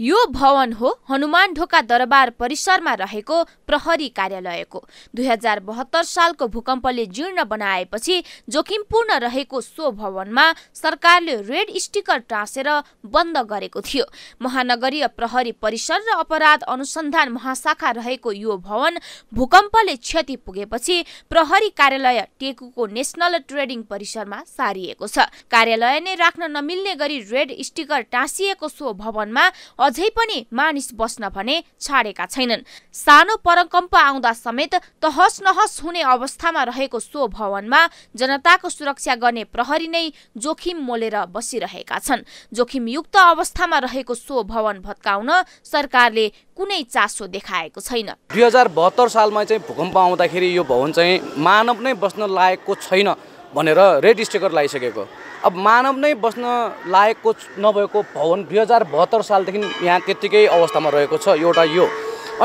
यो भवन हो हनुमान ढोका दरबार परिसरमा रहेको प्रहरी कार्यालयको दुई हजार बहत्तर सालको भूकम्पले जीर्ण बनाएपछि जोखिमपूर्ण रहेको सो भवनमा सरकारले रेड स्टिकर टाँसेर बन्द गरेको थियो महानगरीय प्रहरी परिसर र अपराध अनुसन्धान महाशाखा रहेको यो भवन भूकम्पले क्षति पुगेपछि प्रहरी कार्यालय टेकुको नेसनल ट्रेडिङ परिसरमा सारिएको छ कार्यालय नै राख्न नमिल्ने गरी रेड स्टिकर टाँसिएको सो भवनमा अझै पनि मानिस बस्न भने छाडेका छैनन् सानो परकम्प आउँदा समेत तहस नहस हुने अवस्थामा रहेको सो भवनमा जनताको सुरक्षा गर्ने प्रहरी नै जोखिम मोलेर बसिरहेका छन् जोखिमयुक्त अवस्थामा रहेको सो भवन भत्काउन सरकारले कुनै चासो देखाएको छैन दुई हजार बहत्तर सालमा चाहिँ भूकम्प आउँदाखेरि यो भवन चाहिँ मानव नै बस्न लागेको छैन भनेर रेड स्टिकर लगाइसकेको अब मानव नै बस्न लायकको नभएको भवन दुई हजार बहत्तर सालदेखि यहाँ त्यत्तिकै अवस्थामा रहेको छ एउटा यो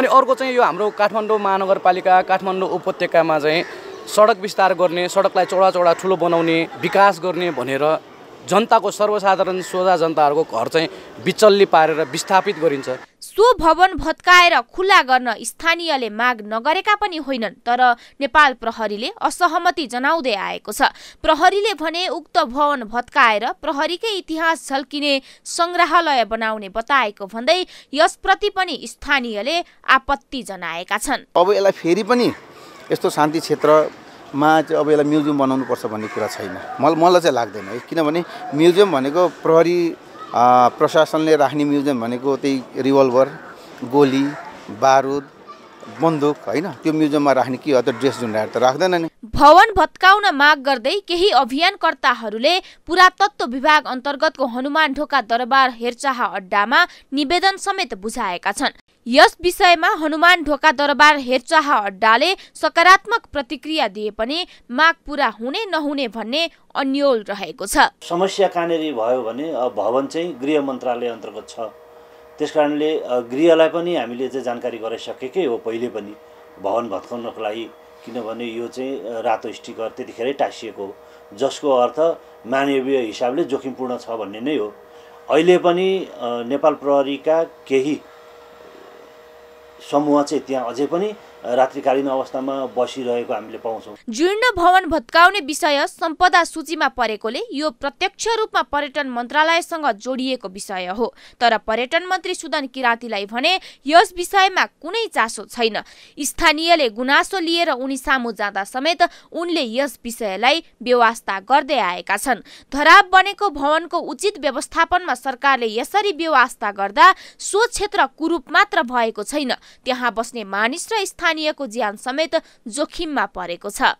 अनि अर्को चाहिँ यो हाम्रो काठमाडौँ महानगरपालिका काठमाडौँ उपत्यकामा चाहिँ सडक विस्तार गर्ने सडकलाई चौडा चौडा ठुलो बनाउने विकास गर्ने भनेर जनताको सर्वसाधारण सोझा जनताहरूको घर चाहिँ बिचल्ली पारेर विस्थापित गरिन्छ सो भवन भत्काएर खुल्ला गर्न स्थानीयले माग नगरेका पनि होइनन् तर नेपाल प्रहरीले असहमति जनाउँदै आएको छ प्रहरीले भने उक्त भवन भत्काएर प्रहरीकै इतिहास झल्किने सङ्ग्रहालय बनाउने बताएको भन्दै यसप्रति पनि स्थानीयले आपत्ति जनाएका छन् अब यसलाई फेरि पनि यस्तो शान्ति क्षेत्रमा चाहिँ अब यसलाई म्युजियम बनाउनुपर्छ भन्ने कुरा छैन मलाई मलाई चाहिँ लाग्दैन किनभने म्युजियम भनेको प्रहरी प्रशासनले राख्ने म्युजियम भनेको त्यही रिभल्भर गोली बारुद बन्दुक होइन त्यो म्युजियममा राख्ने के हो त ड्रेस राखेर त राख्दैन नि भवन भत्काउन माग गर्दै केही अभियानकर्ताहरूले पुरातत्व विभाग अन्तर्गतको हनुमान ढोका दरबार हेरचाह अड्डामा निवेदन समेत बुझाएका छन् यस विषयमा हनुमान ढोका दरबार हेरचाह अड्डाले सकारात्मक प्रतिक्रिया दिए पनि माग पूरा हुने नहुने भन्ने अन्यल रहेको छ समस्या कहाँनिर भयो भने भवन चाहिँ गृह मन्त्रालय अन्तर्गत छ त्यस कारणले गृहलाई पनि हामीले चाहिँ जानकारी गराइसकेकै हो पहिले पनि भवन भत्काउनको लागि किनभने यो चाहिँ रातो स्टिकर त्यतिखेरै टाँसिएको हो जसको अर्थ मानवीय हिसाबले जोखिमपूर्ण छ भन्ने नै हो अहिले पनि नेपाल प्रहरीका केही समूह चाहिँ त्यहाँ अझै पनि रात्रिकालीन अवस्थामा बसिरहेको हामीले पाउँछौँ जीर्ण भवन भत्काउने विषय सम्पदा सूचीमा परेकोले यो प्रत्यक्ष रूपमा पर्यटन मन्त्रालयसँग जोडिएको विषय हो तर पर्यटन मन्त्री सुदन किरातीलाई भने यस विषयमा कुनै चासो छैन स्थानीयले गुनासो लिएर उनी सामु जाँदा समेत उनले यस विषयलाई व्यवस्था गर्दै आएका छन् धराब बनेको भवनको उचित व्यवस्थापनमा सरकारले यसरी व्यवस्था गर्दा सो क्षेत्र कुरूप मात्र भएको छैन त्यहाँ बस्ने मानिस र स्थान स्थानीयको ज्यान समेत जोखिममा परेको छ